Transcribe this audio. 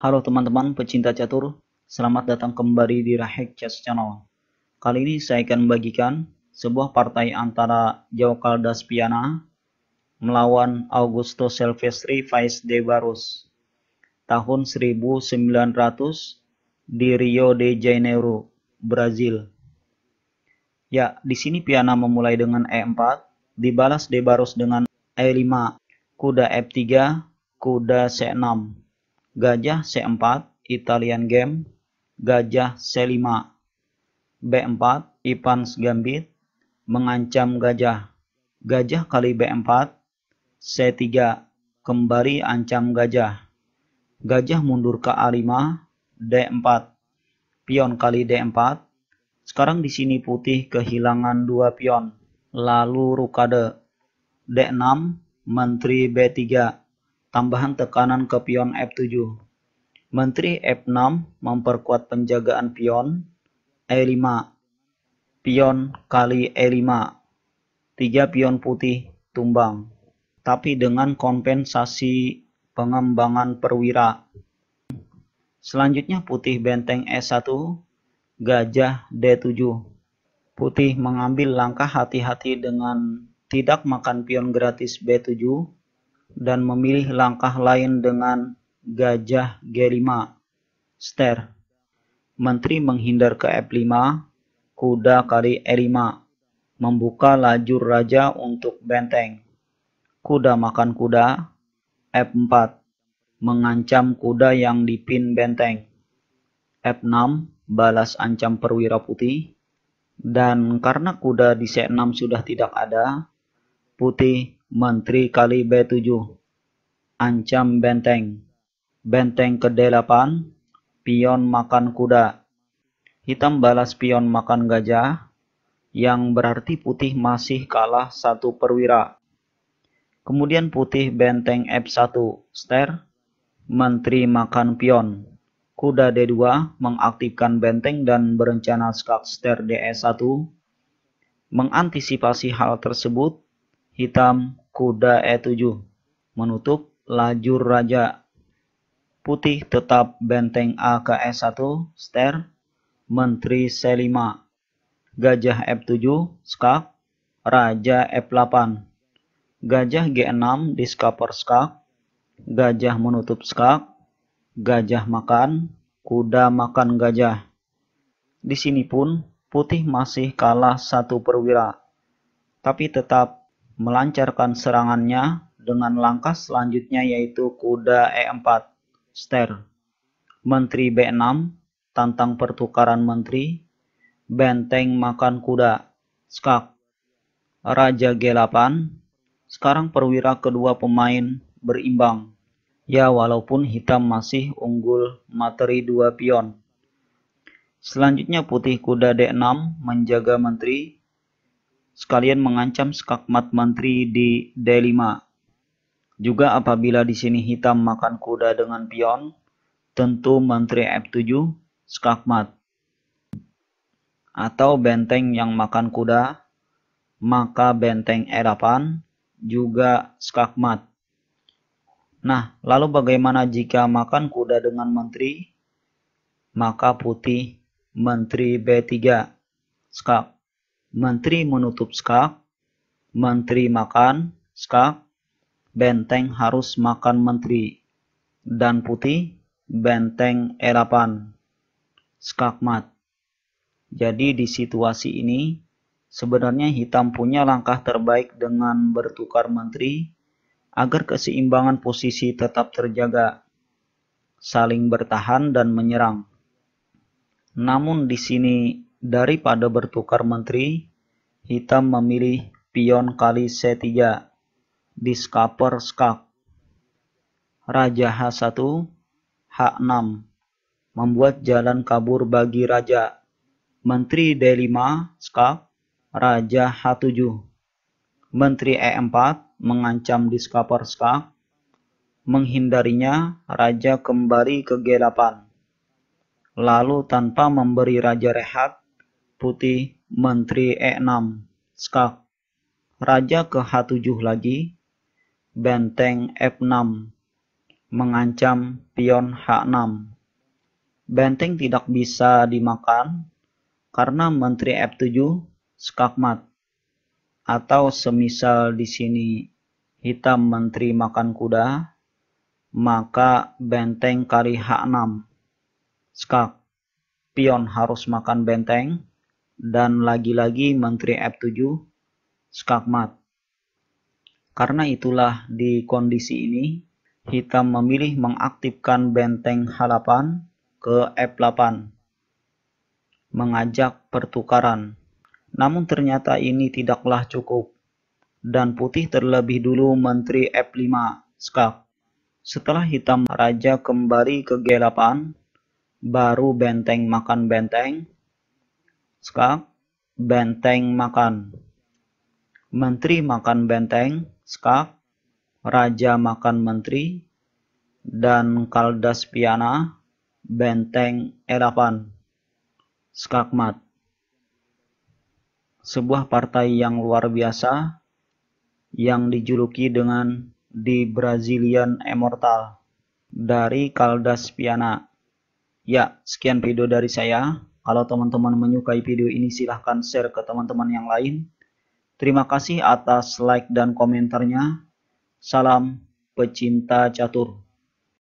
Halo teman-teman pecinta catur, selamat datang kembali di Rahek Chess Channel. Kali ini saya akan membagikan sebuah partai antara Jao Piana melawan Augusto Silvestri Vice de Barros tahun 1900 di Rio de Janeiro, Brazil. Ya, di sini Piana memulai dengan E4, dibalas de Barros dengan E5, kuda F3, e kuda C6 gajah C4 Italian Game, gajah C5 B4 Ipan's Gambit, mengancam gajah, gajah kali B4, C3 kembali ancam gajah, gajah mundur ke A5, D4, pion kali D4, sekarang di sini putih kehilangan dua pion, lalu rukade D6, menteri B3, tambahan tekanan ke pion F7. Menteri F6 memperkuat penjagaan pion E5. Pion kali E5. Tiga pion putih tumbang. Tapi dengan kompensasi pengembangan perwira. Selanjutnya putih benteng E1, gajah D7. Putih mengambil langkah hati-hati dengan tidak makan pion gratis B7 dan memilih langkah lain dengan gajah G5, ster. Menteri menghindar ke F5, kuda kali E5, membuka lajur raja untuk benteng. Kuda makan kuda, F4, mengancam kuda yang dipin benteng. F6, balas ancam perwira putih. Dan karena kuda di C6 sudah tidak ada, putih Menteri kali B7 Ancam benteng Benteng ke-8 Pion makan kuda Hitam balas pion makan gajah Yang berarti putih masih kalah satu perwira Kemudian putih benteng F1 Ster Menteri makan pion Kuda D2 mengaktifkan benteng dan berencana skak Ster DE1 Mengantisipasi hal tersebut hitam kuda E7 menutup lajur raja. Putih tetap benteng AKS1 ster menteri C5. Gajah F7 e skak, raja F8. E gajah G6 discover skak, gajah menutup skak, gajah makan, kuda makan gajah. Di sini pun putih masih kalah satu perwira, tapi tetap melancarkan serangannya dengan langkah selanjutnya yaitu kuda E4, ster, menteri B6, tantang pertukaran menteri, benteng makan kuda, skak, raja G8, sekarang perwira kedua pemain berimbang. Ya walaupun hitam masih unggul materi dua pion. Selanjutnya putih kuda D6 menjaga menteri, sekalian mengancam skakmat menteri di D5. Juga apabila di sini hitam makan kuda dengan pion, tentu menteri F7 skakmat. Atau benteng yang makan kuda, maka benteng E8 juga skakmat. Nah, lalu bagaimana jika makan kuda dengan menteri? Maka putih menteri B3 skakmat menteri menutup skak, menteri makan skak, benteng harus makan menteri, dan putih benteng erapan skakmat. Jadi di situasi ini sebenarnya hitam punya langkah terbaik dengan bertukar menteri agar keseimbangan posisi tetap terjaga, saling bertahan dan menyerang. Namun di sini Daripada bertukar menteri, hitam memilih pion kali C3, discover skak. Raja H1, H6, membuat jalan kabur bagi raja. Menteri D5, skak, raja H7. Menteri E4 mengancam discover skak, menghindarinya raja kembali ke G8. Lalu tanpa memberi raja rehat, putih Menteri E6 Skak Raja ke H7 lagi Benteng F6 Mengancam pion H6 Benteng tidak bisa dimakan karena Menteri F7 skakmat atau semisal di sini hitam Menteri makan kuda maka benteng kari H6 skak pion harus makan benteng dan lagi-lagi Menteri F7 Skakmat. Karena itulah di kondisi ini hitam memilih mengaktifkan benteng halapan ke F8 mengajak pertukaran. Namun ternyata ini tidaklah cukup dan putih terlebih dulu menteri F5 skak. Setelah hitam raja kembali ke G8 baru benteng makan benteng skak benteng makan. Menteri makan benteng, skak, raja makan menteri, dan kaldas piana, benteng erapan. skakmat. Sebuah partai yang luar biasa, yang dijuluki dengan di Brazilian Immortal, dari kaldas piana. Ya, sekian video dari saya. Kalau teman-teman menyukai video ini silahkan share ke teman-teman yang lain. Terima kasih atas like dan komentarnya. Salam pecinta catur.